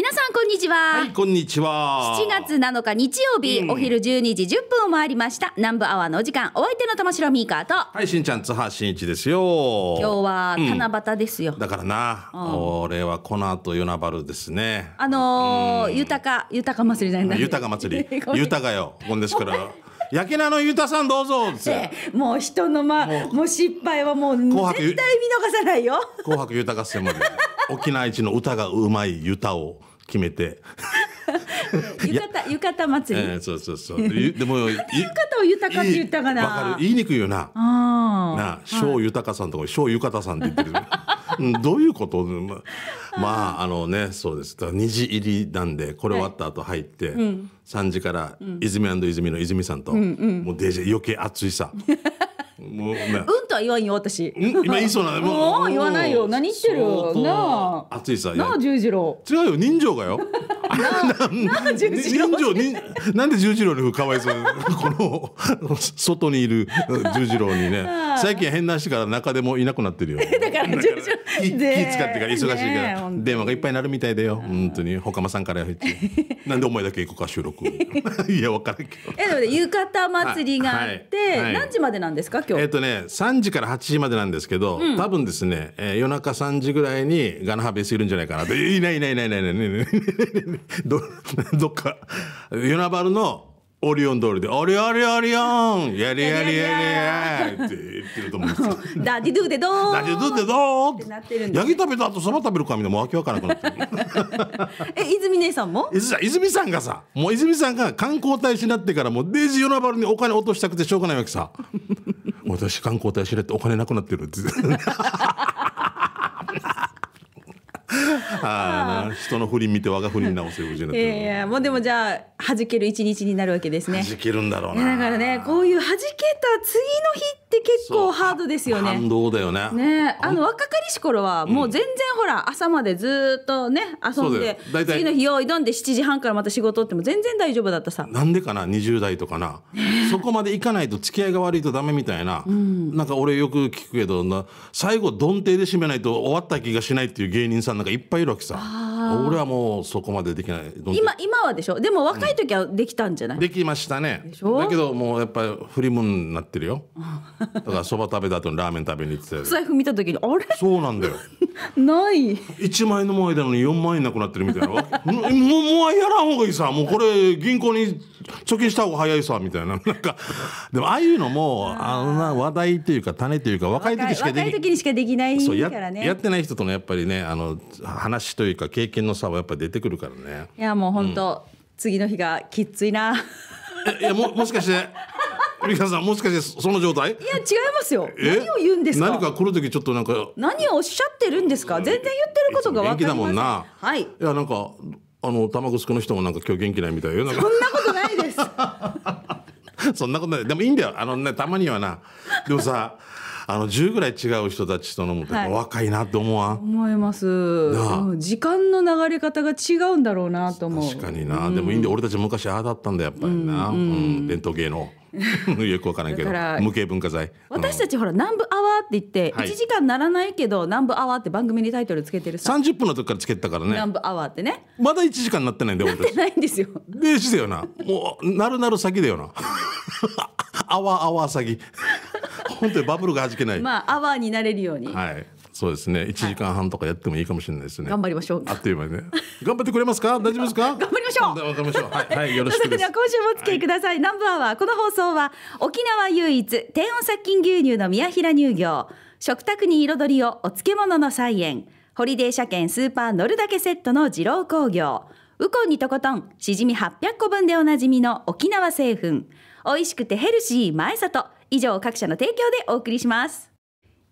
皆さんこんにちは、はい、こんにちは七月七日日曜日、うん、お昼十二時十分を回りました南部アワーのお時間お相手の玉城ミーカーとはいしんちゃん津波真一ですよ今日は七夕ですよ、うん、だからな、うん、俺はこの後夜なばるですねあのー、豊か豊か祭りじゃない豊か祭り 豊かよほんですからやけなのゆたさんどうぞって。もう人のまあ、もう失敗はもう絶対見逃さないよ。紅白ゆた合戦まで。沖縄一の歌がうまいゆたを決めて 浴衣浴衣祭り、えー、そうそうそうでも 浴衣を豊かって言ったかなわかる言いにくいよなあな小豊さんとか小浴衣さんって言ってる どういうことまああのねそうです二次入りなんでこれ終わった後入って、はい、3時から、うん、泉泉の泉さんと、うんうん、もうデジ余計熱いさ。もう、ね、うんとは言わんよ私。今言いそうなもう言わないよ。何言ってるなあ。熱いさ。なあ十字路。違うよ人情がよ。なあ人情なんで十字路にかわいそうこの外にいる十字路にね。最近変なしから中でもいなくなってるよ。だから十字路。気使ってから忙しいから、電話がいっぱいなるみたいだよ。本当にほか間さんから なんでお前だけ行くか収録。いや分からんけど。えでも浴衣祭りがあって、何時までなんですか。えっ、とね3時から8時までなんですけど、うん、多分ですね、えー、夜中3時ぐらいにガナハベースいるんじゃないかなといないいないいないいないいないいないど どっか夜なばるのオリオン通りで「オリオリオリオンやり やりやりやりって言ってると思うんですよ。ダディドゥでドーンダディドゥでどーンってなってるんでヤギ食べた後そば食べるかみんなもう訳わからなくなってるえ泉姉さんも泉さん泉さんがさもう泉さんが観光大使になってからもうデイジヨナバルにお金落としたくてしょうがないわけさ 私観光大使になってお金なくなってるって。あ人の不倫見て我が不倫直せるいやいやもうでもじゃあじける一日になるわけですねじけるんだろうなだからねこういうはじけた次の日って結構ハードですよね感動だよねねあの若かりし頃はもう全然ほら、朝までずっとね遊んで次の日を挑どんで7時半からまた仕事っても全然大丈夫だったさなんでかな20代とかな、そこまでいかないと付き合いが悪いとダメみたいな、うん、なんか俺よく聞くけど最後どんていで締めないと終わった気がしないっていう芸人さんなんかいっぱいいるわけさ俺はもうそこまでできない今今はでしょでも若い時はできたんじゃない、うん、できましたねだけどもうやっぱり振りもんなってるよだからそば食べた後にラーメン食べに行ってた財布見た時にあれそうなんだよない1万円の前なのに4万円なくなってるみたいなもうもうやらん方がいいさもうこれ銀行に貯金した方が早いさみたいななんかでもああいうのもあのな話題というか種というか若い時しかできない時にしかできないからねやってない人とのやっぱりねあの話というか経験の差はやっぱ出てくるからねいやもう本当、うん、次の日がきついないやももしかして美香さんもしかしてその状態いや違いますよ何を言うんですか何か来る時ちょっとなんか何をおっしゃってるんですか全然言ってることが分かりませんだもんなはいいやなんかあの玉城の人もなんか今日元気ないみたいよそんなことないです そんなことないでもいいんだよあのねたまにはなでもさ あの10ぐらい違う人たちと飲むと、はい、若いなって思わん思います時間の流れ方が違うんだろうなと思う確かにな、うん、でもいいんで俺たち昔ああだったんだやっぱりな、うん、うん、伝統芸能 よくわからんけど無形文化財私たちほら南部アワーって言って一時間ならないけど南部アワーって番組にタイトルつけてるさ30分の時からつけたからね南部アワーってねまだ一時間なってないんだよ俺なってないんですよでしだよなもうなるなる先だよな アワーアワー先 本当にバブルがはじけないまあアワーになれるように、はい、そうですね。一時間半とかやってもいいかもしれないですね。頑張りましょう。あっという間にね。頑張ってくれますか。大丈夫ですか。頑張りましょう。頑張りましょう。はい、はい、よろしくでは今週もお付き合いください。はい、ナンバーはこの放送は沖縄唯一低温殺菌牛乳の宮平乳業。食卓に彩りをお漬物の菜園。ホリデー車検スーパー乗るだけセットの二郎工業。ウコンにとことん、しじみ八百個分でおなじみの沖縄製粉。美味しくてヘルシー前里。以上各社の提供でお送りします。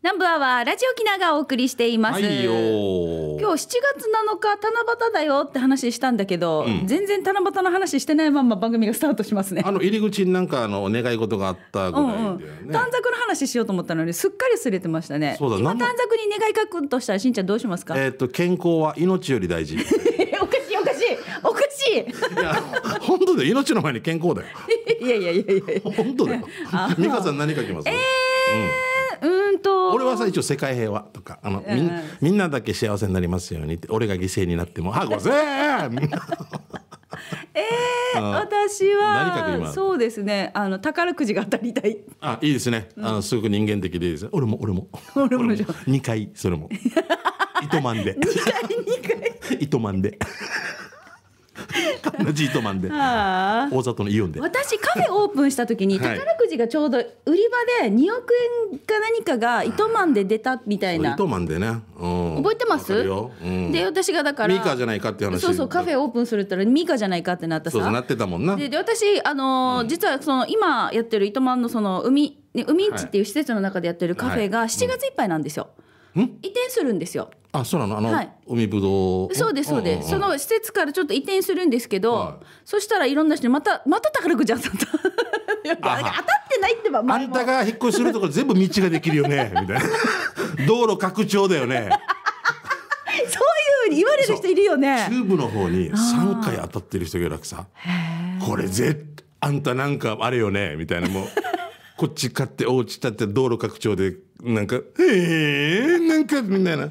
南部アワーラジオキナがお送りしています、はい、今日七月七日七夕だよって話したんだけど、うん、全然七夕の話してないまま番組がスタートしますねあの入り口になんかあの願い事があったぐらいだね、うんうん、短冊の話しようと思ったのにすっかり忘れてましたねそうだ今短冊に願い書くとしたらしんちゃんどうしますかえー、っと健康は命より大事 おかしいおかしいおかしいいや本当だよ命の前に健康だよ いやいやいやいや本当だよ美香さん何書きますえー、うんうんと俺はさ一応「世界平和」とかあの、みん「みんなだけ幸せになりますように」って「俺が犠牲になっても あごぜん!」え えー、私はそうですねあの宝くじが当たりたいあいいですね、うん、あのすごく人間的でいいです俺も俺も俺も俺2回それも 糸満で2回2回糸満でカンナジートマンで 大里のイオンで私カフェオープンした時に宝くじがちょうど売り場で2億円か何かが糸満で出たみたいな糸満でね、うん、覚えてます、うん、で私がだからミカじゃないかって話そうそうカフェオープンするったらミカじゃないかってなったさそうなってたもんなで私あのーうん、実はその今やってる糸満のその海海んちっていう施設の中でやってるカフェが7月いっぱいなんですよ、はい移転するんですよ。あ、そうなの、あの、はい、海ぶどう。そうです、そうです、その施設からちょっと移転するんですけど。はい、そしたら、いろんな人、また、また宝くじ当たった。当たってないってば、あんたが引っ越しするとこ、ろ、全部道ができるよね、みたいな。道路拡張だよね。そういうふうに言われる人いるよね。中部の方に、三回当たってる人がいさ。これ、ぜ、あんたなんかあれよね、みたいな、もう。こっち買って、お家建って、道路拡張で。なんか、ええー、なんか、みたいな。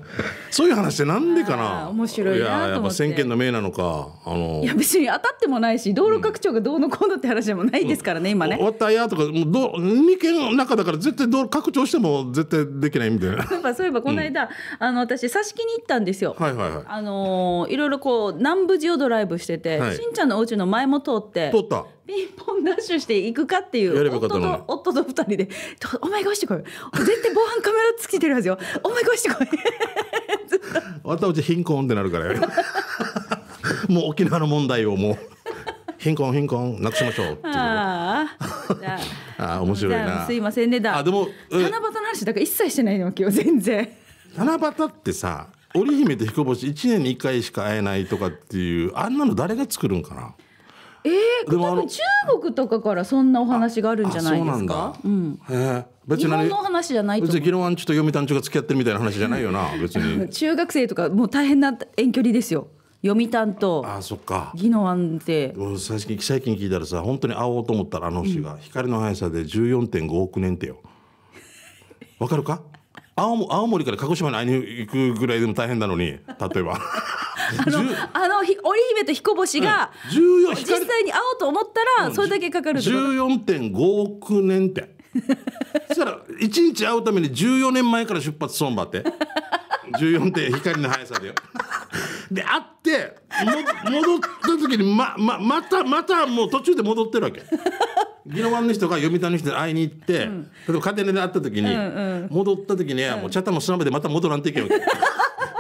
そういう話ってなんでかな面白いなやっぱ先見の明なのかあのいや別に当たってもないし道路拡張がどうのこうのって話でもないですからね、うん、今ね終わったやとかもうど2軒の中だから絶対道路拡張しても絶対できないみたいな そういえばこの間、うん、あの私挿し木に行ったんですよ、はいはいはい、あのー、いろいろこう南部地をドライブしてて、はい、しんちゃんのお家の前も通って通ったピンポンダッシュしていくかっていう夫と夫と2人で「お前越してこい絶対防犯カメラつけてるはずよお前越してこい」わたうち貧困ってなるからよ もう沖縄の問題をもう貧困貧困なくしましょうっていう ああ面白いなすいませんねだあでも七夕の話だから一切してないの今日全然七夕ってさ織姫と彦星1年に1回しか会えないとかっていうあんなの誰が作るんかなええー、多分中国とかからそんなお話があるんじゃないですか。うん、へえ。別に日本の話じゃないと別に議論ょ中と読谷中が付き合ってるみたいな話じゃないよな別に。中学生とかもう大変な遠距離ですよ。読谷とあそっか技能安定最近最近聞いたらさ本当に会おうと思ったらあの星が、うん、光の速さで14.5億年ってよわかるか 青青森から鹿児島に会いに行くぐらいでも大変なのに例えばあの あの織姫と彦星が、うん、実際に会おうと思ったら、それだけかかるって点五14.5億年って そしたら1日会うために14年前から出発そんばって14点光の速さでよで会って戻った時にまままたまたもう途中で戻ってるわけ。宜野湾の人が読谷の人に会いに行って、うん、例えば家庭で会った時に、うんうん、戻った時にはもうチャタも砂場でまた戻らんといけんわけ。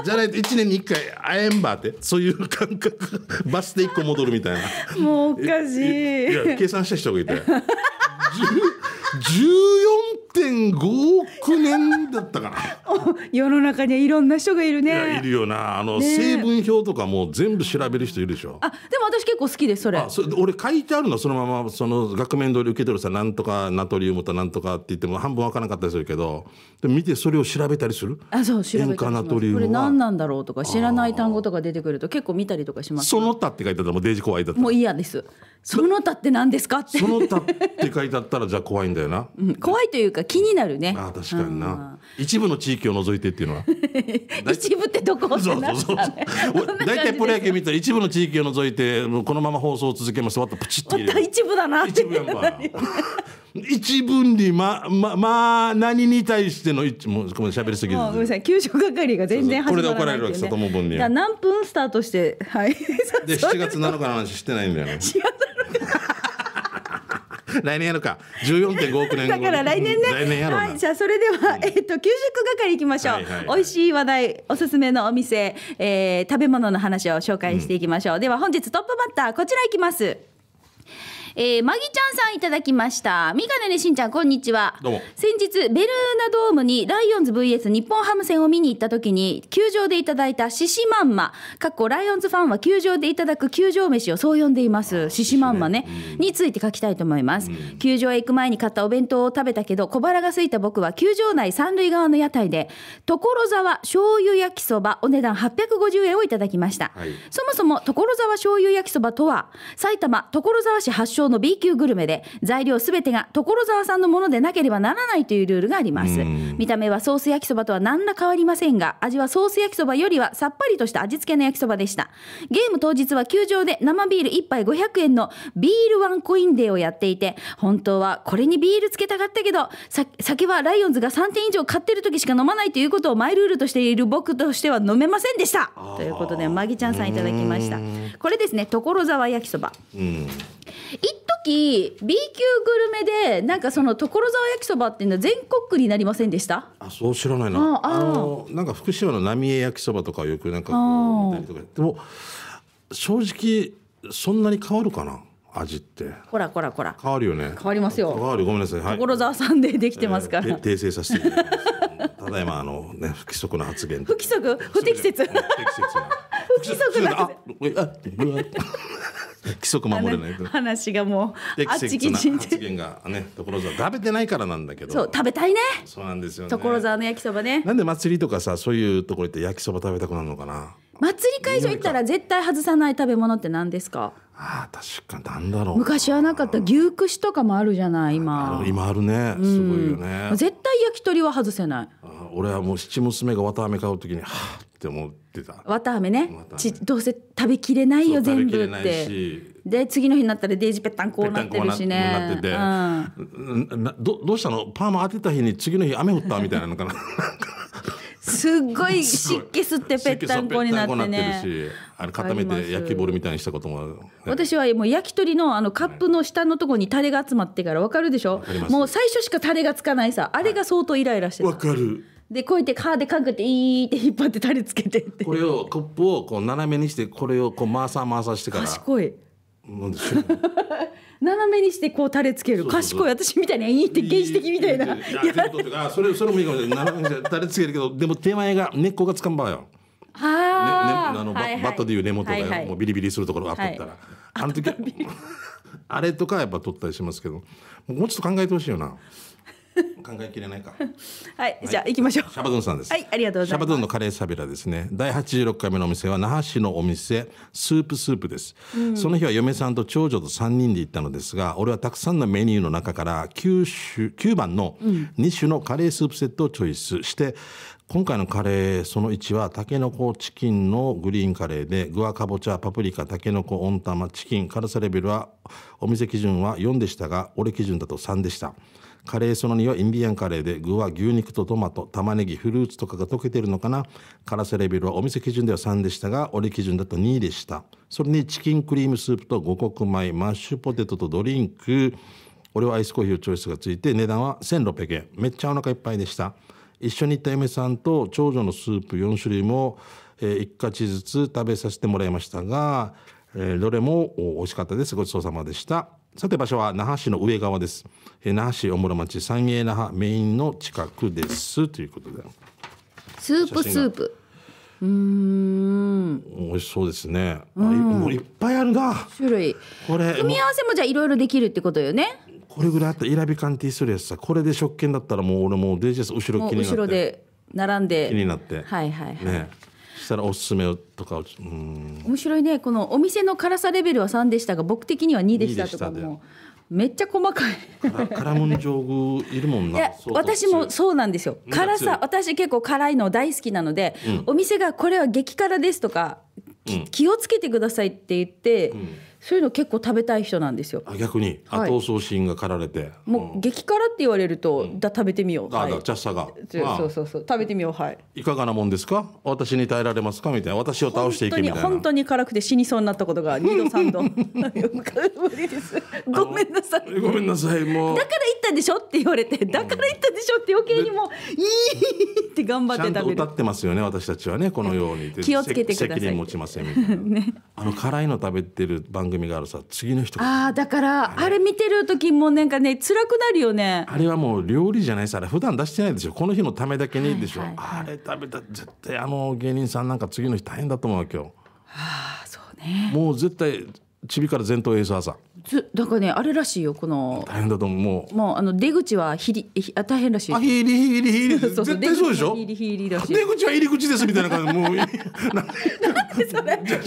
じゃないと1年に1回会えんばってそういう感覚 バスで1個戻るみたいなもうおかしいいや計算した人がいて 14.5億年だったかな世の中にはいろんな人がいるねいやいるよなあの、ね成分表とかも全部調べる人いるでしょあでも私結構好きですそれあそれ俺書いてあるのそのままその額面通り受け取るさなんとかナトリウムとなんとかって言っても半分わからなかったりするけどで見てそれを調べたりするあそう調べたりしますこれ何なんだろうとか知らない単語とか出てくると結構見たりとかしますその他って書いてあったらもうデジ怖いだったもう嫌ですその他って何ですかってその他って書いてあったらじゃあ怖いんだよよな、うん、怖いというか気になるねあ確かにな一部の地域を除いてっていうのは 一部ってどこってなった 大体プロ野球見たら一部の地域を除いてこのまま放送を続けますとプチッとて一部だな一部やんば 一分理まままあ何に対しての一もうごめん喋りすぎるごめんなさい給食係が全然始まらない、ね、これで怒られるわけ里も分に何分スタートしてはいで7月7日の話してないんだよね来年やるか14.5億年だから来年ね、来年やろはいじゃあそれでは、えっと給食係いきましょう、はいはいはい、美味しい話題おすすめのお店、えー、食べ物の話を紹介していきましょう、うん、では本日トップバッターこちらいきますえー、マギちゃんさんいただきましたみかねねしんちゃんこんにちはどうも先日ベルーナドームにライオンズ VS 日本ハム戦を見に行った時に球場でいただいた獅子まんまかっこライオンズファンは球場でいただく球場飯をそう呼んでいます獅子まんまね、うん、について書きたいと思います、うん、球場へ行く前に買ったお弁当を食べたけど小腹が空いた僕は球場内三塁側の屋台で所沢醤油焼きそばお値段850円をいただきました、はい、そもそも所沢醤油焼きそばとは埼玉所沢市発祥上の B 級グルメで材料すべてが所沢さんのものでなければならないというルールがあります見た目はソース焼きそばとは何ら変わりませんが味はソース焼きそばよりはさっぱりとした味付けの焼きそばでしたゲーム当日は球場で生ビール1杯500円のビールワンコインデーをやっていて本当はこれにビールつけたかったけど酒はライオンズが3点以上買ってる時しか飲まないということをマイルールとしている僕としては飲めませんでしたということでマギちゃんさんいただきましたこれですね所沢焼きそば、うん期 B 級グルメでなんかその所沢焼きそばっていうのは全国区になりませんでしたあそう知らないなあのなんか福島の浪江焼きそばとかよくなんかこう見たりとかでも正直そんなに変わるかな味ってほらほらほら変わるよね変わりますよ変わるごめんなさい、はい、所沢さんでできてますから、えー、訂正させてただいまあのね不規則な発言不規則不適切不適切な不規則な 規則守れない話がもうあっちきちん発言がね所沢食べてないからなんだけどそう食べたいねそうなんですよね所沢の焼きそばねなんで祭りとかさそういうところって焼きそば食べたくなるのかな祭り会場行ったら絶対外さない食べ物って何ですかああ確かなんだろう昔はなかった牛串とかもあるじゃない今今あるねすごいよね、うん、絶対焼き鳥は外せないあ俺はもう七娘が綿あめ買う時にはあって思ってた綿あめねちどうせ食べきれないよ全部ってで次の日になったらデージぺったんこうなってるしねうん、どどうしたのパーマ当てた日に次の日雨降ったみたいなのかなすっごい湿気吸ってぺったんこになってねあの固めて焼きボールみたいにしたことも、ね、私はもう焼き鳥のあのカップの下のところにタレが集まってから分かるでしょもう最初しかタレがつかないさあれが相当イライラしてた、はい、分かるでこうやってカーでかくていーって引っ張ってタレつけてってこれをコップをこう斜めにしてこれをこう回さ回さしてから賢いなんでしょう斜めにしてこう垂れつける賢い私みたいないい」って原始的みたいなそれそれもいいかもしれない斜めにして垂れつけるけどでも手前が根っこがつかんばよねね、あの、バットでいう根元が、もうビリビリするところがあったら、あの時あれとかやっぱ取ったりしますけどもうちょっと考えてほしいよな。考えきれないか はい、じゃあ行きましょうシャバドゥンさんですはいありがとうございますシャバドゥンのカレーサビラですね第86回目のお店は那覇市のお店スープスープです、うん、その日は嫁さんと長女と3人で行ったのですが俺はたくさんのメニューの中から9種9番の2種のカレースープセットをチョイスして、うん今回のカレーその1はたけのこチキンのグリーンカレーで具はかぼちゃパプリカたけのこ温玉チキン辛さレベルはお店基準は4でしたが俺基準だと3でしたカレーその2はインディアンカレーで具は牛肉とトマト玉ねぎフルーツとかが溶けてるのかな辛さレベルはお店基準では3でしたが俺基準だと2でしたそれにチキンクリームスープと五穀米マッシュポテトとドリンク俺はアイスコーヒーをチョイスがついて値段は1600円めっちゃお腹いっぱいでした一緒に行った嫁さんと長女のスープ4種類も、えー、一かちずつ食べさせてもらいましたが、えー、どれも美味しかったですごちそうさまでしたさて場所は那覇市の上側です。え那覇市お大室町三重那覇メインの近くですということで。スープスープ。うん美味しそうですね、うん、もういっぱいあるな種類これ組み合わせもじゃいろいろできるってことよねこれぐらいあった選び鑑定するやつさこれで食券だったらもう俺もうジ j ス後ろ気になって後ろで並んで気になってはいはいはい、ねしたらおすすめとかうん面白いねこのお店の辛さレベルは3でしたが僕的には2でしたとかもめっちゃ細かい辛も上宮いるもんな私もそうなんですよ辛さ私結構辛いの大好きなので、うん、お店がこれは激辛ですとか、うん、気をつけてくださいって言って、うんそういうの結構食べたい人なんですよ。あ逆に後送信がかられて、もう激辛って言われると、だ食べてみよう。あ、だチャッサが。そうそうそう食べてみようはい。いかがなもんですか？私に耐えられますかみたいな私を倒していけみたいな。本当に辛くて死にそうになったことが 二度三度。ごめんなさい。ごめんなさいもう。だから言ったでしょって言われてだから言ったでしょって余計にもいいって頑張って食べる。歌ってますよね私たちはねこのように。気をつけてください。責任持ちませんみたいな。ね。あの辛いの食べてる番組組があるさ次の人ああだからあれ見てる時もなんかね辛くなるよねあれはもう料理じゃないさあれ普段出してないでしょこの日のためだけにでしょ、はいはいはい、あれ食べた絶対あの芸人さんなんか次の日大変だと思うわけよはあそうねもう絶対ちびから前頭エーん朝だからねあれらしいよこの大変だと思うもうもうあの出口はひりひ大変らしいあひりひりひり そうそう絶対そうでしょひりひりらし出口は入り口ですみたいな感じもう なんでそれ入り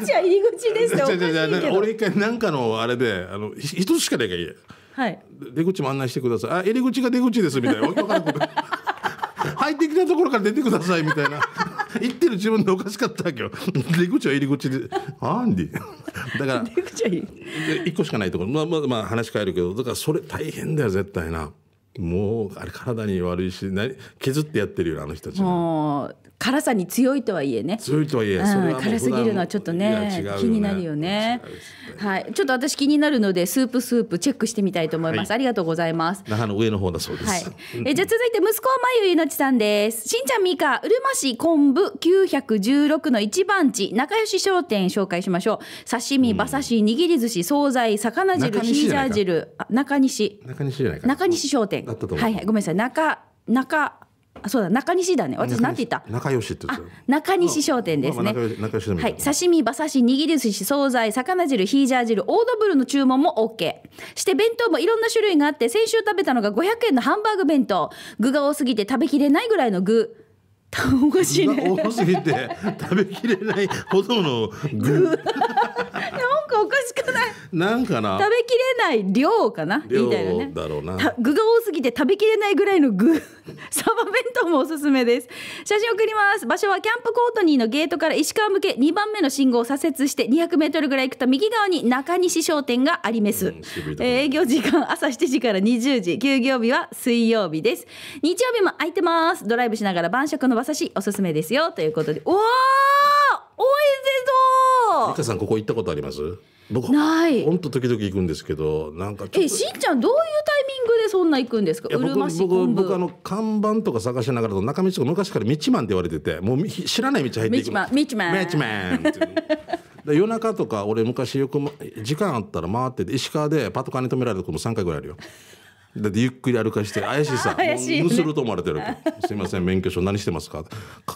口は入り口ですっておかしいけど俺一回なんかのあれであの一つしかないかいいはい、出口も案内してくださいあ入り口が出口ですみたいな分からん 入ってきたところから出てくださいみたいな言ってる自分でおかしかったわけよ 出口は入り口でアンデだから 出口はいい1個しかないところまあまあまあ話変えるけどだからそれ大変だよ絶対なもうあれ体に悪いし何削ってやってるよあの人たちもう辛さに強いとはいえね強いとはいえ、うん、辛すぎるのはちょっとね、ね、気になるよね、ね、はいちょっと私気になるのでスープスープチェックしてみたいと思います、はい、ありがとうございます那覇の上の方だそうです、はい、えじゃ続いて息子はまゆいのちさんですしんちゃんみかうるま市昆布916の一番地仲良し商店紹介しましょう刺身馬刺し握り寿司惣菜魚汁ヒージャー汁中西中西じゃないか中西商店はいごめんなさい中中あそうだ中西だね私なんて言った中西って中西商店ですね、まあまあ、はい、刺身馬刺し握り寿司惣菜魚汁ヒージャー汁オードブルの注文も OK して弁当もいろんな種類があって先週食べたのが500円のハンバーグ弁当具が多すぎて食べきれないぐらいの具しい多すぎて食べきれないほどの具 なんかおかしくないなんかな食べきれない量かなみたいな具が多すぎて食べきれないぐらいの具 サバ弁当もおすすめです写真送ります場所はキャンプコートニーのゲートから石川向け2番目の信号を左折して2 0 0メートルぐらい行くと右側に中西商店があります、うんえ営業時間朝7時から20時休業日は水曜日です日曜日も空いてますドライブしながら晩酌の馬刺しおすすめですよということでおお美味しそう美香さんここ行ったことあります僕ない本当時々行くんですけどなんかえしんちゃんどういうタイミングでそんな行くんですかうるま市昆布僕僕あの看板とか探しながら中道か昔から道マンって言われててもう知らない道入っていく道マン道マン道マンって で夜中とか俺昔よく時間あったら回ってて石川でパトカーに止められることも3回ぐらいあるよだってゆっくり歩かして 怪しいさ怪しい、ね、盗ると思われてるすいません免許証何してますか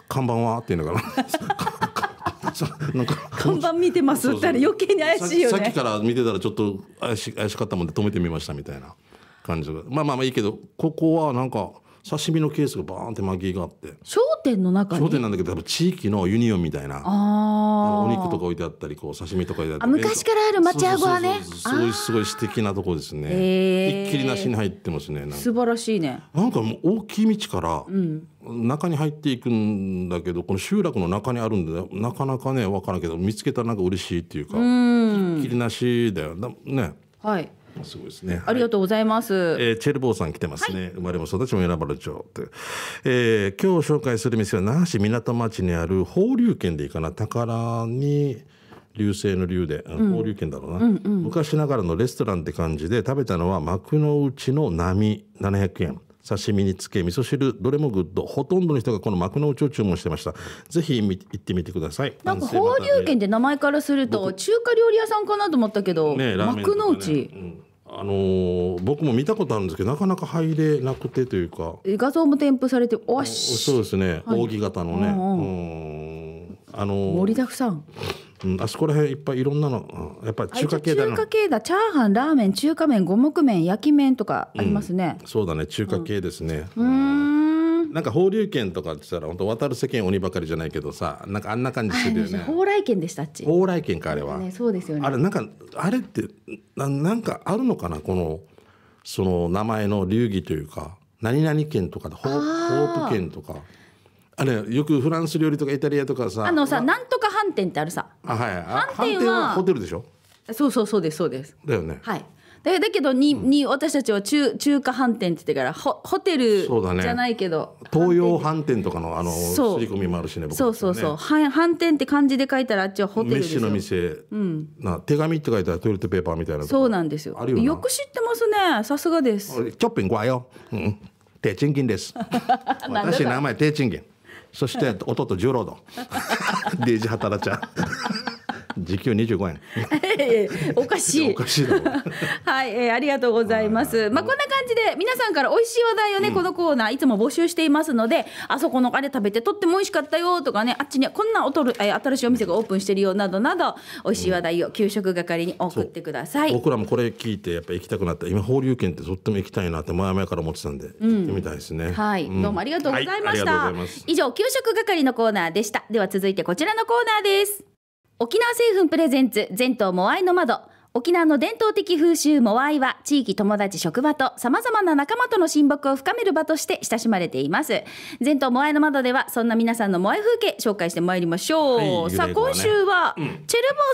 看板はって言いながら なんか看板見てますったら余計に怪しいよねさっきから見てたらちょっと怪し怪しかったもんで止めてみましたみたいな感じがまあまあまあいいけどここはなんか刺身のケースがバーンって巻きがあって商店の中に商店なんだけど多分地域のユニオンみたいなお肉とか置いてあったりこう刺身とか置いてあったり昔からある町屋ゴはねすごいすごい素敵なとこですね、一切りなしに入ってますね素晴らしいねなんかもう大きい道から中に入っていくんだけどこの集落の中にあるんでなかなかね分からんけど見つけたらなんか嬉しいっていうか一切りなしだよねはいそうですね、ありがとうございます、えー、チェルボーさん来てますね、はい、生まれも育ちも選ばれ町って、えー、今日紹介する店は那覇市港町にある法隆軒でいいかな宝に流星の流で交流圏だろうな、うんうん昔ながらのレストランって感じで食べたのは幕の内の波700円刺身につけ味噌汁どれもグッドほとんどの人がこの幕の内を注文してましたぜひ行ってみてくださいなんか放流圏って名前からすると中華料理屋さんかなと思ったけど、ね、幕の内、ねうんあのー、僕も見たことあるんですけどなかなか入れなくてというか画像も添付されておしそうですね、はい、扇形のね、うんうん、あのー、盛りだくさん、うん、あそこら辺いっぱいいろんなのやっぱり中華系だな中華系だチャーハンラーメン中華麺五目麺焼き麺とかありますね、うん、そうだね中華系ですねうんなんか放流券とかって言ったら本当渡る世間鬼ばかりじゃないけどさなんかあんな感じするよね蓬莱券でしたっち蓬莱券かあれは、ね、そうですよねあれなんかあれってななんかあるのかなこのその名前の流儀というか何々県とかでホープ券とかあれよくフランス料理とかイタリアとかさあのさなんとか飯店ってあるさあはい飯店はホテルでしょそうそうそうですそうですだよねはいだだけどに,、に私たちは中中華飯店って言ってからホホテルじゃないけど、ね、東洋飯店とかのあの刷り込みもあるしね僕ねそうそうそう飯店って漢字で書いたらあっちはホテルで飯の店、うん、な手紙って書いたらトイレットペーパーみたいなそうなんですよよく知ってますねさすがですチョッピン怖いよ、うん、低賃金です 私名前低賃金そして弟十郎ド デイジ働ちゃう時給二十五円おかしいおかしい はい、えー、ありがとうございます、まあ、こんな感じで皆さんから美味しい話題をね、うん、このコーナーいつも募集していますのであそこのあれ食べてとっても美味しかったよとかねあっちにこんなおとる、えー、新しいお店がオープンしてるよなどなど美味しい話題を給食係に送ってください、僕らもこれ聞いてやっぱ行きたくなった今放流券ってとっても行きたいなって前々から思ってたんで、行ってみたいですねはい、うん、どうもありがとうございました、はい、以上給食係のコーナーでしたでは続いてこちらのコーナーです沖縄製粉プレゼンツ全島モアイの窓沖縄の伝統的風習モアイは地域友達職場と様々な仲間との親睦を深める場として親しまれています前頭モアイの窓ではそんな皆さんのモアイ風景紹介してまいりましょう、はいね、さあ今週は、チェルボ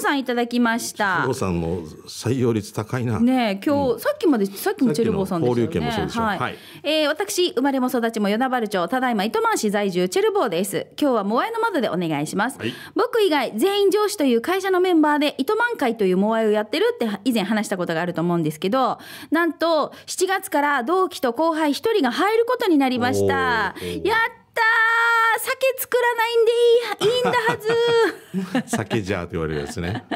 ーさんいただきましたチェルボーさんも採用率高いなね今日、うん、さっきまでさっきもチェルボーさんでしたよねはい、はい、えー、私生まれも育ちも与那原町ただいま糸満市在住チェルボーです今日はモアイの窓でお願いします、はい、僕以外全員上司という会社のメンバーで糸満会というモアイをやってるるって以前話したことがあると思うんですけどなんと7月から同期と後輩1人が入ることになりましたやったった酒作らないんでいいいいんだはず 酒じゃーと言われるやつね、う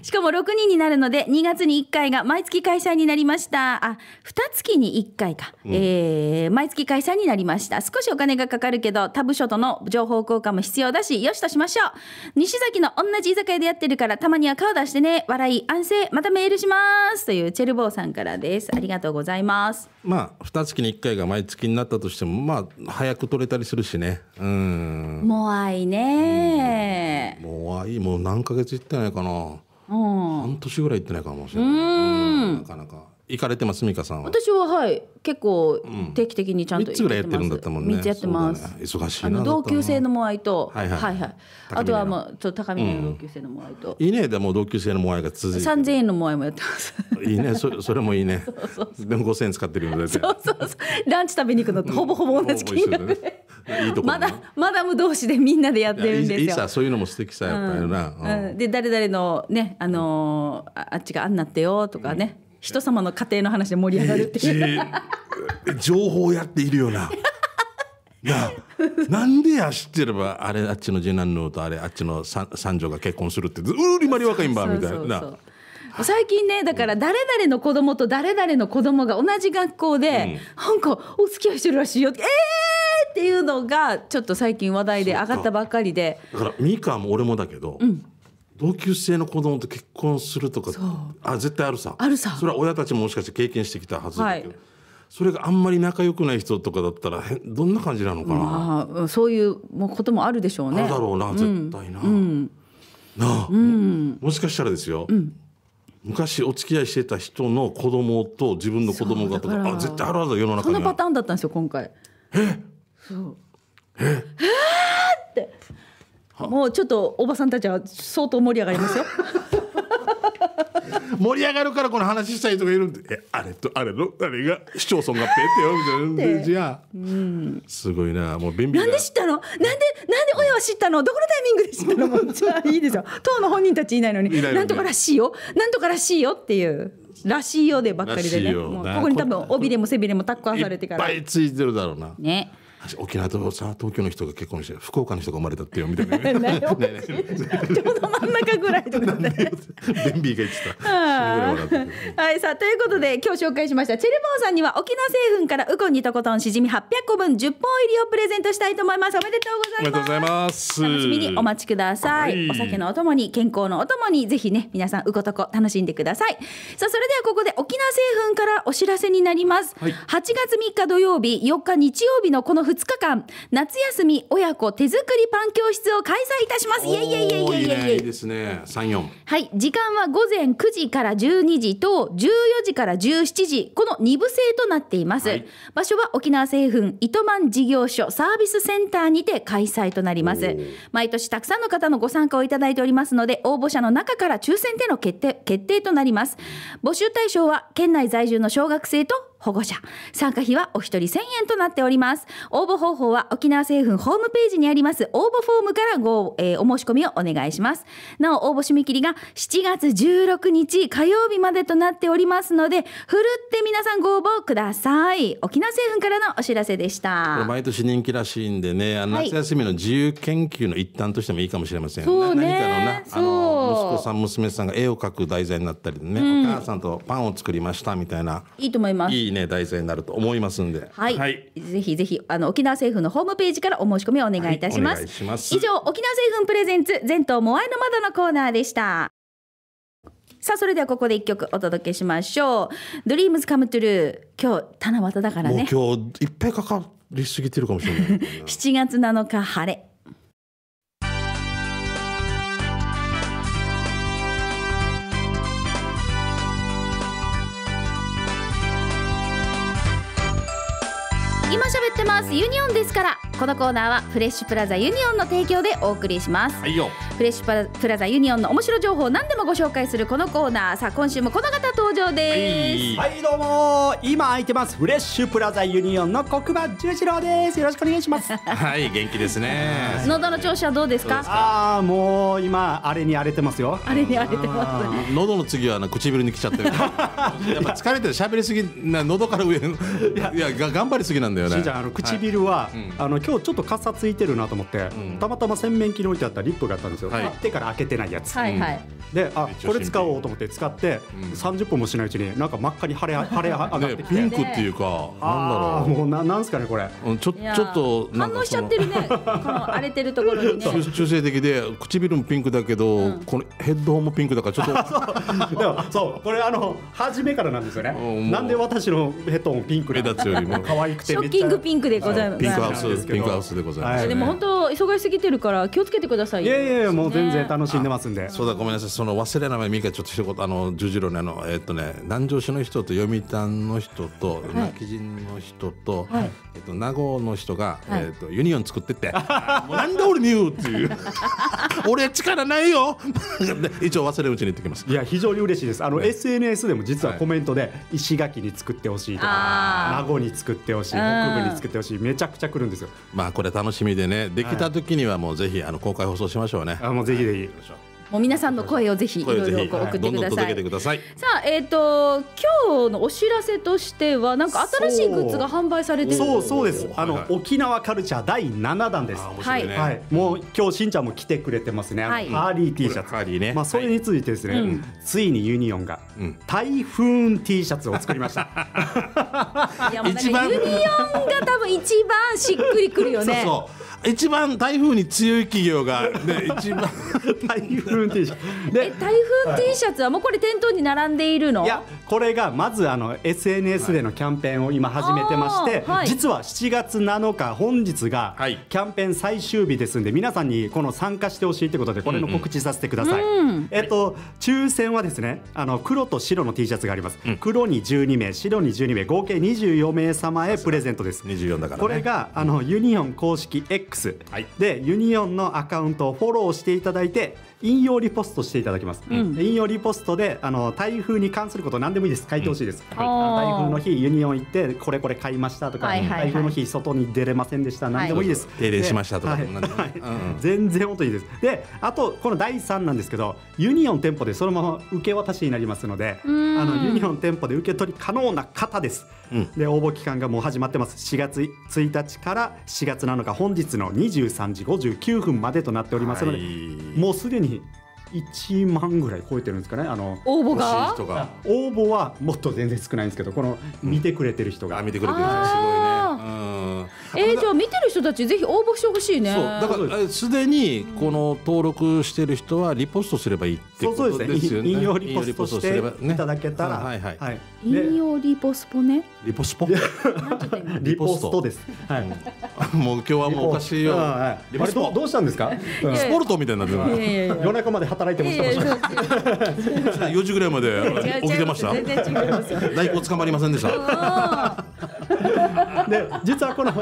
ん、しかも6人になるので2月に1回が毎月開催になりましたあ2月に1回か、うん、えー、毎月開催になりました少しお金がかかるけど他部署との情報交換も必要だしよしとしましょう西崎の同じ居酒屋でやってるからたまには顔出してね笑い安静またメールしますというチェルボーさんからですありがとうございますまあ2月に1回が毎月になったとしてもまあ早く取れたりするしねうんモアイねモアイもう何ヶ月行ってないかな、うん、半年ぐらい行ってないかもしれない、うん、なかなか行かれてますミカさんは私ははい結構定期的にちゃんと、う3つぐらいやってるんだったもんね3つやってます、忙しいな同級生のモアイとはいはい、はいあとはもうちょっと高見の同級生のモアイと、いいねでも同級生のモアイが続いて3000円のモアイもやってますいいねそそれもいいね でも5000円使ってるよねそうそうそうランチ食べに行くのとほぼほぼ同じ金額で、いいとこまだマダム同士でみんなでやってるんですよいいさそういうのも素敵さやっぱりな、うん、で誰々のねあのー、あっちがあんなってよとかね、人様の家庭の話で盛り上がるっていう情報やっているよなななんでや知ってればあれあっちの次男のとあれあっちの三女が結婚するってうりまり若いんばみたいな。最近ねだから誰々の子供と誰々の子供が同じ学校で、うん、なんかお付き合いしてるらしいよってえーっていうのがちょっと最近話題で上がったばっかりでだからミカも俺もだけど、うん同級生の子供と結婚するとかあ絶対あるさあるさそれは親たちももしかして経験してきたはずだけど、はい、それがあんまり仲良くない人とかだったらどんな感じなのかな、まあ、そういうこともあるでしょうねあるだろうな絶対な、うん、なあ、うん、もしかしたらですよ、うん、昔お付き合いしてた人の子供と自分の子供がとかあ絶対あるはず世の中にそんなパターンだったんですよ今回えそうええもうちょっとおばさんたちは相当盛り上がりますよ 盛り上がるからこの話したい人がいるんで「えあれとあれのあれが市町村がぺってよ」みたいなじゃあ、うん、すごいなもう便ン。なんで知ったのなんでなんで親は知ったのどこのタイミングで知ったの じゃあいいですよ当の本人たちいないのになんとからしいよなんとからしいよっていうらしいよでばっかりでねここに多分尾びれも背びれもタッコされてからいっぱいついてるだろうなね沖縄とさ東京の人が結婚して福岡の人が生まれたってよみたいなちょうど真ん中ぐらいとかね、ベンビーが言ってたはいさあということで今日紹介しましたチェルボンさんには沖縄製粉からウコンにとことんしじみ800個分10本入りをプレゼントしたいと思いますおめでとうございますお楽しみにお待ちください、お酒のお供に健康のお供にぜひね皆さんウコとこ楽しんでくださいさあそれではここで沖縄製粉からお知らせになります、は8月3日土曜日4日日曜日のこの2日間夏休み親子手作りパン教室を開催いたしますいエいエいエいエイエイエいいですね34はい時間は午前9時から12時と14時から17時この2部制となっています、はい、場所は沖縄製粉糸満事業所サービスセンターにて開催となります毎年たくさんの方のご参加をいただいておりますので応募者の中から抽選での決定決定となります募集対象は県内在住の小学生と保護者参加費はお一人1000円となっております応募方法は沖縄政府ホームページにあります応募フォームからご、えー、お申し込みをお願いしますなお応募締め切りが7月16日火曜日までとなっておりますのでふるって皆さんご応募ください沖縄政府からのお知らせでした毎年人気らしいんでねあの夏休みの自由研究の一端としてもいいかもしれません、はい、ね、何かのなあの息子さん娘さんが絵を描く題材になったりね、うん、お母さんとパンを作りましたみたいないいと思いますいいいね題材になると思いますんで、はい、はい、ぜひぜひあの沖縄政府のホームページからお申し込みをお願いいたしますはい、ます以上沖縄政府プレゼンツ全島モアイの窓のコーナーでしたさあそれではここで一曲お届けしましょうドリームズカムトゥルー今日七夕だからね今日いっぱいかかりすぎてるかもしれない 七月七日晴れ今喋ってますユニオンですからこのコーナーはフレッシュプラザユニオンの提供でお送りします、はいよフレッシュプラザユニオンの面白情報を何でもご紹介するこのコーナーさあ今週もこの方登場です、はいどうも今空いてますフレッシュプラザユニオンの黒馬十四郎ですよろしくお願いします はい元気ですね喉の調子はどうですかああもう今あれに荒れてますよあれに荒れてます喉の次はあ唇に来ちゃってる やっぱ疲れて喋りすぎな喉から上のいやが頑張りすぎなんだよしねんちゃんあの唇は、あの今日ちょっと傘ついてるなと思って、うん、たまたま洗面器に置いてあったリップがあったんですよ、はい、買ってから開けてないやつ、はいはい、であこれ使おうと思って使って、うん、30分もしないうちになんか真っ赤に腫れ 腫れ上がってきて、ピンクっていうかなんだろうもうななんすかねこれうん、ちょちょっと反応しちゃってるねこの荒れてるところにね中性的で唇もピンクだけど、うん、このヘッドホンもピンクだからちょっと でもそうこれあの初めからなんですよね、なんで私のヘッドホンピンク目立つよりも可愛くてショッキングピンクでございますピンクハウスですけンクハウスでございます、ね、でも本当忙しすぎてるから気をつけてくださいいやいやいやもう全然楽しんでますんでそうだごめんなさいその忘れないみかちょっと一言あの十字路のあのえっとね南城市の人と読谷の人と牧人の人と、えっと名護の人が、えっとユニオン作っててなんで俺に言うっていう 俺力ないよ 一応忘れうちに言ってきますいや非常に嬉しいですあの SNS でも実はコメントで石垣に作ってほしいとか名護に作ってほしい北部に作ってほしいめちゃくちゃ来るんですよまあこれ楽しみでねできた時にはもうぜひあの公開放送しましょうね、あもうぜひぜひ、はいもう皆さんの声をぜひいろいろ送ってください。どんどんさあえっ、ー、と今日のお知らせとしてはなんか新しいグッズが販売されてるそうそうですあの、はいはい、沖縄カルチャー第七弾です。はい、ね、はい、もう今日しんちゃんも来てくれてますね。はい、ハーリー T シャツ。ハーリーね。まあそれについてですね、はいうん、ついにユニオンが、うん、台風 T シャツを作りました。いやもユニオンが多分一番しっくりくるよね。そうそう一番台風に強い企業が、ね、一番 台風 T シャツで台風 T シャツはもうこれ店頭に並んでいるのいやこれがまずあの SNS でのキャンペーンを今始めてまして、はい、実は7月7日本日がキャンペーン最終日ですんで皆さんにこの参加してほしいってことでこれの告知させてください、うんうん、えっと抽選はですねあの黒と白の T シャツがあります、うん、黒に12名白に12名合計24名様へプレゼントです24だから、ね、これがあのユニオン公式 X い、でユニオンのアカウントをフォローしていただいて引用リポストしていただきます、うん、引用リポストであの台風に関すること何でもいいです書いてほしいです、うん、はい、台風の日ユニオン行ってこれこれ買いましたとか、はいはいはい、台風の日外に出れませんでした、はい、何でもいいです、停電しましたとか、はいはい、全然本当いいですであとこの第3なんですけどユニオン店舗でそのまま受け渡しになりますのであのユニオン店舗で受け取り可能な方です、うん、で応募期間がもう始まってます4月1日から4月7日本日の23時59分までとなっておりますので、もうすでにに1万ぐらい超えてるんですかねあの応募が人が応募はもっと全然少ないんですけどこの見てくれてる人が、うん、見てくれてる人すごいね、えー、じゃあ見てる人たちぜひ応募してほしいねだからすでにこの登録してる人はリポストすればいいってことですよね引用リポストしていただけたら、はいはい、はい引用リポスポね。リポスポ。リポストです。はい。もう今日はもうおかしいよ。あれどどうしたんですか。スポルトみたいな夜中まで働いてました四時ぐらいまで起きてました。大根捕まりませんでした。で実はこの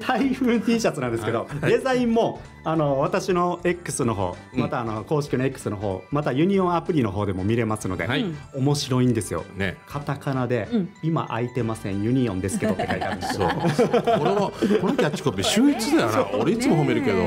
台風 T シャツなんですけど、デザインもあの私の X の方またあの公式の X の方またユニオンアプリの方でも見れますので、はい、面白いんですよ、ね、カタカナで、うん、今空いてませんユニオンですけどって書いてあるんですよそうこのこのキャッチコピー秀逸だよな俺いつも褒めるけど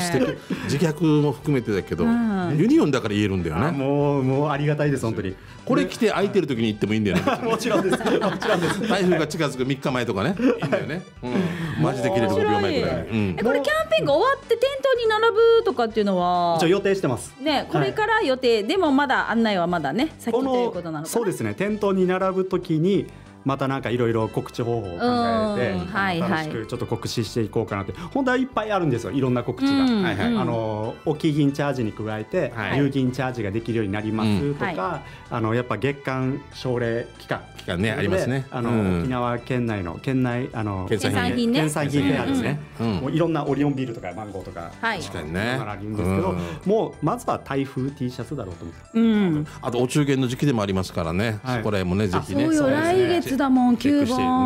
素敵自虐も含めてだけど、うん、ユニオンだから言えるんだよねもうもうありがたいです本当にこれ着て空いてる時に行ってもいいんだよね もちろんですもちろんです台風が近づく3日前とかねいいんだよね、うん、マジで切れる5秒前ぐらい、うん、えこれキャンペーンが終わって店頭に並ぶとかっていうのはじゃ予定してますねこれから予定、でもまだ案内はまだね先ということなのかそうですね店頭に並ぶときにまたなんかいろいろ告知方法を考えて、はいはい、楽しくちょっと告知していこうかなって本当はいっぱいあるんですよいろんな告知が、うんはいはい、あの大きい銀チャージに加えて、はい、有銀チャージができるようになりますとか、はい、あのやっぱ月間奨励期間期間ねありますねあの、う沖縄県内の県内あの県産品ね県産品フェアですね、うん、もういろんなオリオンビールとかマンゴーとか、はい、確かにねあるんですけど、うん、もうまずは台風 T シャツだろうと思って、うん、あとお中元の時期でもありますからね、はい、そこら辺もねぜひねそうよ来月９だもん、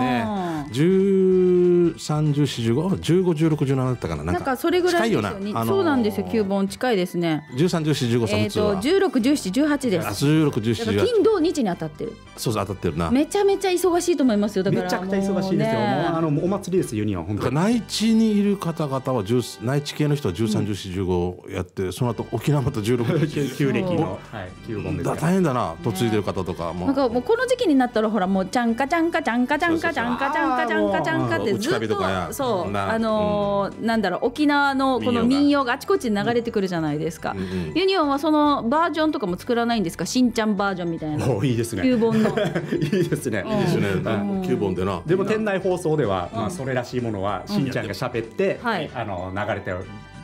ね、十三、十四、十五、十五、十六、十七だったかななんかそれぐらいそうなんですよ九本近いですね十三、十四、十五、1 3えっ、ー、と十6 1 7 1 8です十六、十1 7 1金土日に当たってるそうそう当たってるなめちゃめちゃ忙しいと思いますよだからめちゃくちゃ忙しいですよ、ね、あのお祭りですユニオン内地にいる方々は内地系の人は十三、十四、十五やって、その後沖縄と十六、旧 暦の、はい、9本で大変だなとついてる方とかも、なんかもうこの時期になったらほらもうちゃんかちゃんかちゃんかちゃんかちゃんかちゃんかちゃんかちゃんかってずずっとそうあのー、なんだろう沖縄のこの民謡があちこちに流れてくるじゃないですか、うんうん、ユニオンはそのバージョンとかも作らないんですかしんちゃんバージョンみたいなおいいですね旧本のいいですね、いいですね旧本でなでも店内放送では、まあ、それらしいものはしんちゃんが喋って、はい、あの流れて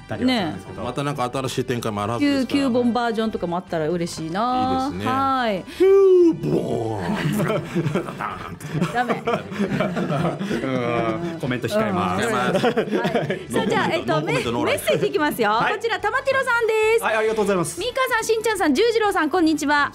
たりはするんですけど、ね、またなんか新しい展開もあるはずですから、ね、本バージョンとかもあったら嬉しいな。いいですね。はい。ヒ本ーボーン。ダメ。コメント控えます。さあじゃあえっとメメッセージいきますよ。こちら玉テロさんです。はいありがとうございます。ミかさんしんちゃんさんじゅうじろうさんこんにちは。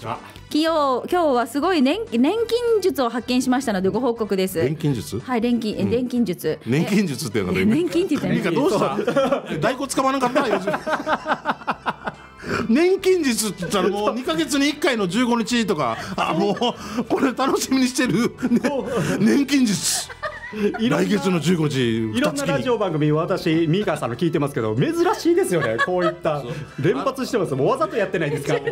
企業今日はすごい年年金術を発見しましたのでご報告です年金術はい年金、うん、年金術年金術っていう年金って言ったどうした大根捕まなかった 年金術って言ったらもう2か月に1回の15日とかあもうこれ楽しみにしてる、ね、年金術来月の15時いろんなラジオ番組私ミーガーさんの聞いてますけど珍しいですよね こういった連発してますもうわざとやってないですか今日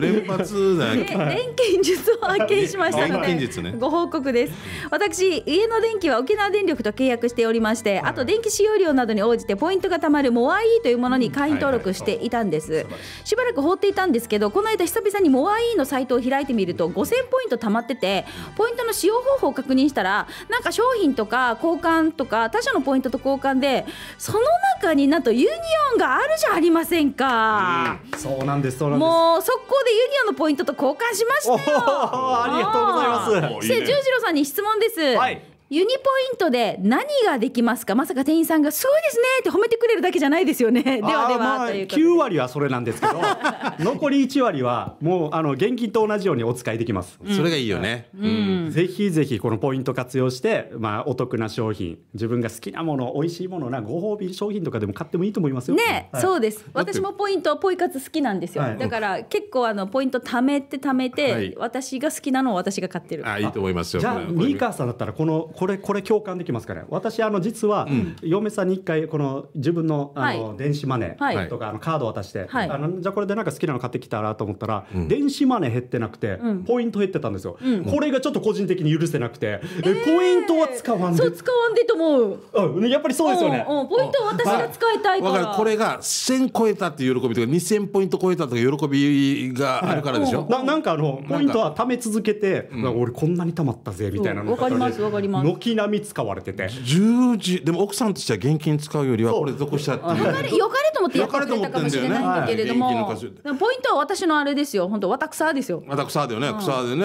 連発だね錬術を発見しましたので、ね、ご報告です私家の電気は沖縄電力と契約しておりまして、あと電気使用量などに応じてポイントが貯まるモアイというものに会員登録していたんです、しばらく放っていたんですけどこの間久々にモアイのサイトを開いてみると5000ポイント貯まっててポイントの使用方法を確認したらなんか商品とか交換とか他社のポイントと交換でその中になんとユニオンがあるじゃありませんか、うん、そうなんですそうなんですもう速攻でユニオンのポイントと交換しましたよありがとうございますそして十次郎さんに質問です、はいユニポイントで何ができますかまさか店員さんがすごいですねって褒めてくれるだけじゃないですよねではでは、まあ、9割はそれなんですけど 残り1割はもうあの現金と同じようにお使いできます、うん、それがいいよね、うん、ぜひぜひこのポイント活用して、まあ、お得な商品自分が好きなもの美味しいものなご褒美商品とかでも買ってもいいと思いますよね、はい、そうです私もポイントポイ活好きなんですよ、はい、だから結構あのポイント貯めて貯めて、はい、私が好きなのを私が買ってるあいいと思いますよじゃあミーカーさんだったらこのこれこれ共感できますかね私あの実は、嫁さんに一回この自分のあの、電子マネーとか、あのカード渡して、あのじゃあこれでなんか好きなの買ってきたらと思ったら、電子マネー減ってなくて、ポイント減ってたんですよ、これがちょっと個人的に許せなくて、ポイントは使わんでそう使わんでと思う、うん、やっぱりそうですよね、ポイントは私が使いたいからこれが1000超えたっていう喜びとか2000ポイント超えたとか喜びがあるからでしょ、はなんかあのポイントは貯め続けて、俺こんなに貯まったぜみたいなのわかりますわかります軒並み使われてて十字でも奥さんとしては現金使うよりはこれ属したってよかれと思ってやってくれたかもしれないんだけれども、はい、ポイントは私のあれですよ本当わたですよわたくさね、うん、でね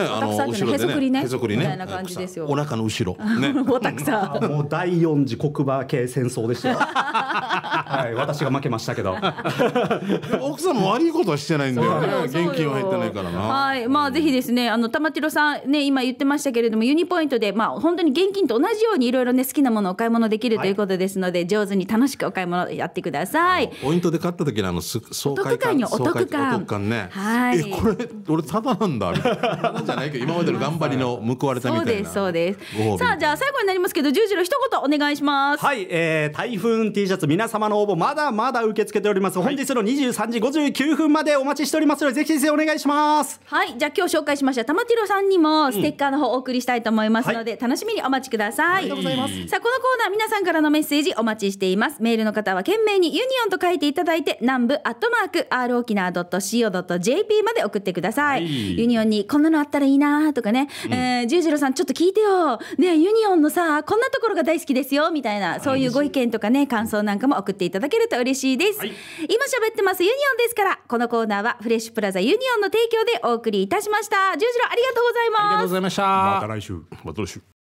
あの後ろねへそくりねみたいな感じですよお腹の後ろねわ たもう第四次黒馬系戦争でしたはい、私が負けましたけど。奥さんも悪いことはしてないんだよ。現金は入ってないからな。はい、まあ、ぜひですね、あの、玉城さん、ね、今言ってましたけれども、ユニポイントで、まあ、本当に現金と同じように、いろいろね、好きなものをお買い物できるということですので、はい、上手に楽しくお買い物やってください。ポイントで買った時の、あの、す、お得感お得感。お得感ね。はい。え、これ、俺、ただなんだ。じゃないけど、今までの頑張りの報われたみたいな。そうです、そうです。さあ、じゃあ、最後になりますけど、十字路一言お願いします。はい、えー、台風 T シャツ、皆様の応募まだまだ受け付けております、はい、本日の23時59分までお待ちしておりますのでぜひぜひお願いしますはいじゃあ今日紹介しました玉城さんにもステッカーの方お送りしたいと思いますので、うん、楽しみにお待ちください、ありがとうございますさあこのコーナー皆さんからのメッセージお待ちしていますメールの方は懸命にユニオンと書いていただいて南部アットマーク r 沖縄 .co.jp まで送ってください、はい、ユニオンにこんなのあったらいいなとかね、うん、えー、十次郎さんちょっと聞いてよねユニオンのさこんなところが大好きですよみたいなそういうご意見とかね感想なんかも送っていただけると嬉しいです、はい、今喋ってますユニオンですからこのコーナーはフレッシュプラザユニオンの提供でお送りいたしました十次郎ありがとうございますありがとうございましたまた来週また来週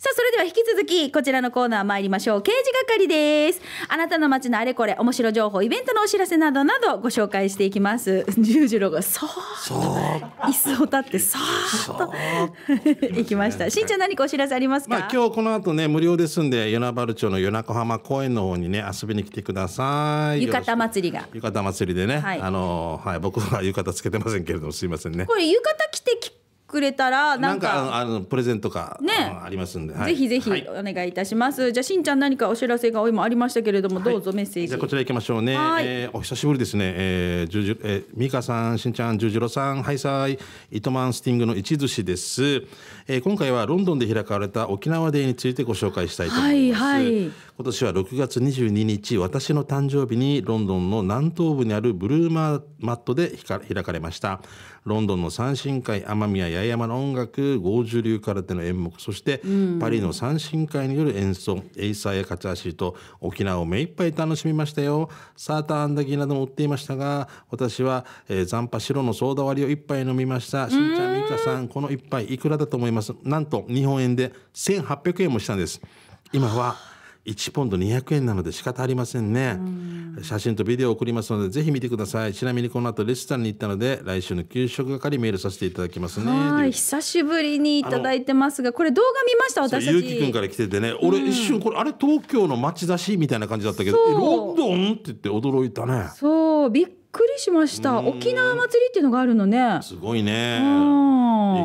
さあ、それでは引き続き、こちらのコーナー参りましょう。刑事係です。あなたの街のあれこれ、面白情報、イベントのお知らせなどなど、ご紹介していきます。十次郎が、そーっと、椅子を立って、そーっと、行きました。しんちゃん、何かお知らせありますか、まあ、今日この後ね、無料ですんで、与那原町の与那小浜公園の方にね、遊びに来てください。浴衣祭りが。浴衣祭りでね、はい、あのー、はい、僕は浴衣つけてませんけれども、すいませんね。これ、浴衣着てくれたらなんかあのプレゼントか、ね、ありますんで、はい、ぜひぜひお願いいたします、はい、じゃあしんちゃん何かお知らせがいもありましたけれども、はい、どうぞメッセージじゃこちら行きましょうね、えー、お久しぶりですね、えー、じゅじゅえー、美香さんしんちゃんじゅじろさんハイサイ糸満スティングの一寿司です、えー、今回はロンドンで開かれた沖縄デーについてご紹介したいと思います、はいはい今年は6月22日私の誕生日にロンドンの南東部にあるブルーママットで開かれましたロンドンの三神会天宮八重山の音楽五樹流空手の演目そしてパリの三神会による演奏エイサーやカチャーシーと沖縄を目いっぱい楽しみましたよサーターアンダギーなども売っていましたが私は、えー、残波白のソーダ割りを一杯飲みましたしんちゃんみかさんこの一杯いくらだと思いますなんと日本円で1800円もしたんです今は1ポンド200円なので仕方ありませんね写真とビデオを送りますのでぜひ見てくださいちなみにこの後レストランに行ったので来週の給食係メールさせていただきますね久しぶりにいただいてますがこれ動画見ました私たちゆうきくんから来ててね俺一瞬これ、あれ東京の町だしみたいな感じだったけどロンドンって言って驚いたねそうびっくりしました沖縄祭りっていうのがあるのねすごいね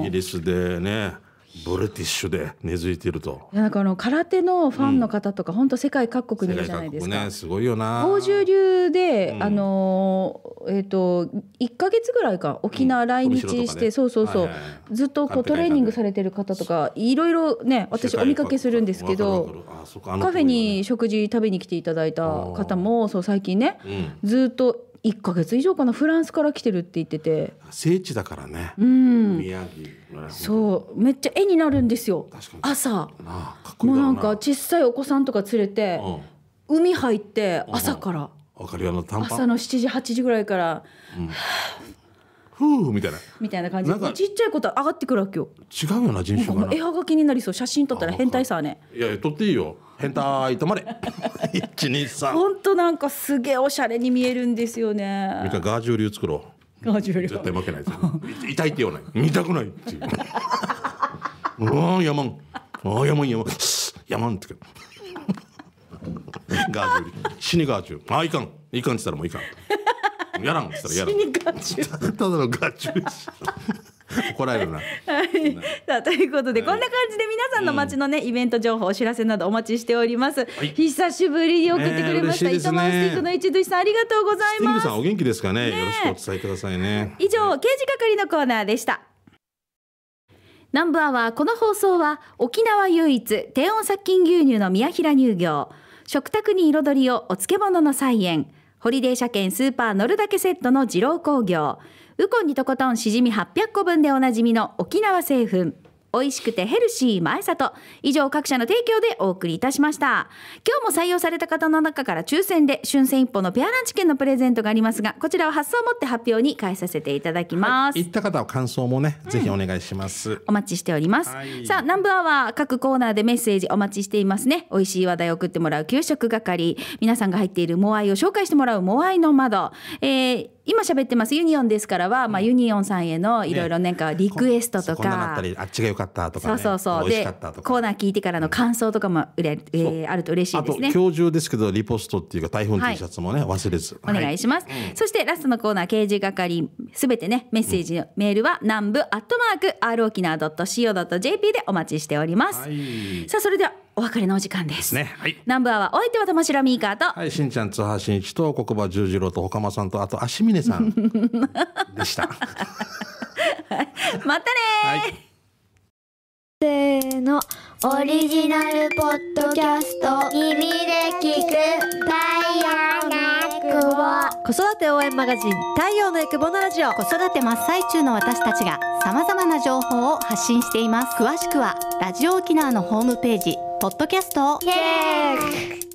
イギリスでねブリティッシュで根付いてるとなんかあの空手のファンの方とか、本当世界各国にいるじゃないですか、ね、すごいよな欧州流で、あのえっ、と1か月ぐらいか沖縄来日して、そうそうそう、ずっとこうトレーニングされてる方とかいろいろね私お見かけするんですけどカフェに食事食べに来ていただいた方もそう最近ね、ずっと1か月以上かなフランスから来てるって言ってて聖地だからね、うん、宮城そうめっちゃ絵になるんですよ朝もうなんか小さいお子さんとか連れて、うん、海入って朝から、うん、かるの朝の7時8時ぐらいから、うん、ふうみたいなみたいな感じでちっちゃいことは上がってくるわけよ違うよな人種が絵はがきになりそう写真撮ったら変態さねいや撮っていいよ変態止まれ123ほんとなんかすげえおしゃれに見えるんですよねみガージュを作ろう50両絶対負けないです痛いって言わないたくないっていうああやまんああやまんやまんやまんってガーュリ死にガーュああいかんいかんって言ったらもういかんやらんって言ったらやらん死にガーュただのガーュ 怒られるな。はい、さあということで、こんな感じで皆さんの街のね、イベント情報お知らせなどお待ちしております。久しぶりに送ってくれました、糸満スティックの一度さんありがとうございます。お元気ですかねよろしくお伝えくださいね。以上刑事係のコーナーでした。ナンバーはこの放送は沖縄唯一低温殺菌牛乳の宮平乳業食卓に彩りをお漬物の菜園ホリデー車検スーパー乗るだけセットの二郎工業ウコンにとことんしじみ800個分でおなじみの沖縄製粉。美味しくてヘルシー前里。以上各社の提供でお送りいたしました。今日も採用された方の中から抽選で春戦一歩のペアランチ券のプレゼントがありますが、こちらは発送をもって発表に返させていただきます。はい、った方は感想もね、うん、ぜひお願いします。お待ちしております。はい、さあ、南部アワー各コーナーでメッセージお待ちしていますね。美味しい話題を送ってもらう給食係、皆さんが入っているモアイを紹介してもらうモアイの窓、えー今喋ってますユニオンですからは、まあ、ユニオンさんへのいろいろなんかリクエストとか、ね、こんななったりあっちが良かったとか、ね、そうそうそうでコーナー聞いてからの感想とかもうれ、うん、えー、あると嬉しいですね今日中ですけどリポストっていうか台本 T シャツもね、はい、忘れずお願いします、はい、そしてラストのコーナー掲示係すべてねメッセージ、うん、メールは南部アットマーク r 沖縄 .co.jp でお待ちしております、はい、さあそれではお別れのお時間です。ね、はい。ナンバーはお相手は玉城ミーカーと。はい、しんちゃん、津波真一と、国場十次郎と、ほかまさんと、あと、足峰さん。でした。またね、はい、せーの、オリジナルポッドキャスト、耳で聞く。太陽のイヤの。子育て応援マガジン太陽のエクボのラジオ子育て真っ最中の私たちがさまざまな情報を発信しています詳しくはラジオ沖縄のホームページポッドキャストをチェック